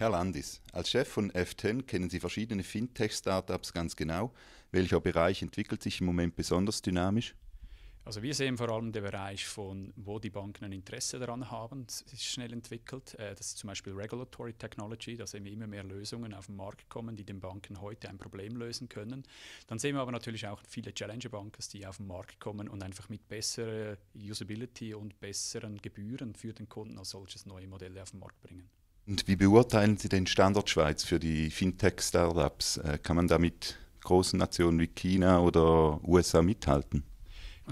Herr Landis, als Chef von F10 kennen Sie verschiedene Fintech-Startups ganz genau. Welcher Bereich entwickelt sich im Moment besonders dynamisch? Also wir sehen vor allem den Bereich von, wo die Banken ein Interesse daran haben, sich schnell entwickelt. Äh, das ist zum Beispiel Regulatory Technology, da sehen wir immer mehr Lösungen auf den Markt kommen, die den Banken heute ein Problem lösen können. Dann sehen wir aber natürlich auch viele Challenger Banken, die auf den Markt kommen und einfach mit besserer Usability und besseren Gebühren für den Kunden als solches neue Modelle auf den Markt bringen. Und wie beurteilen Sie den Standort Schweiz für die Fintech-Startups? Äh, kann man da mit großen Nationen wie China oder USA mithalten?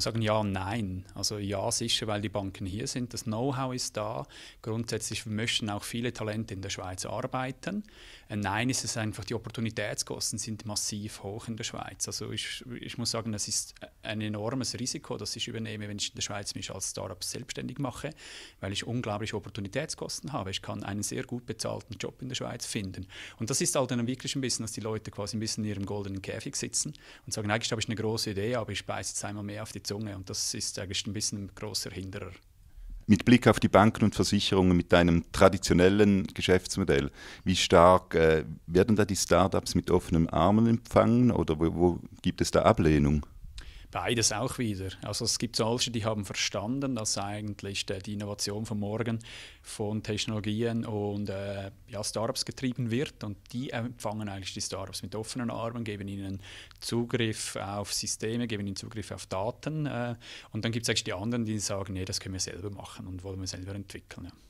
sagen ja, und nein. Also ja, sicher, weil die Banken hier sind, das Know-how ist da. Grundsätzlich möchten auch viele Talente in der Schweiz arbeiten. Äh, nein ist es einfach, die Opportunitätskosten sind massiv hoch in der Schweiz. Also ich, ich muss sagen, das ist ein enormes Risiko, das ich übernehme, wenn ich in der Schweiz mich als Startup selbstständig mache, weil ich unglaubliche Opportunitätskosten habe. Ich kann einen sehr gut bezahlten Job in der Schweiz finden. Und das ist halt dann wirklich ein bisschen, dass die Leute quasi ein bisschen in ihrem goldenen Käfig sitzen und sagen, eigentlich habe ich eine große Idee, aber ich beiße jetzt einmal mehr auf die Zunge und das ist eigentlich ein bisschen ein großer Hinderer. Mit Blick auf die Banken und Versicherungen, mit deinem traditionellen Geschäftsmodell, wie stark äh, werden da die Startups mit offenen Armen empfangen oder wo, wo gibt es da Ablehnung? beides auch wieder. Also es gibt solche, die haben verstanden, dass eigentlich die Innovation von morgen von Technologien und äh, ja, Startups getrieben wird und die empfangen eigentlich die Startups mit offenen Armen, geben ihnen Zugriff auf Systeme, geben ihnen Zugriff auf Daten äh, und dann gibt es eigentlich die anderen, die sagen, nee, das können wir selber machen und wollen wir selber entwickeln. Ja.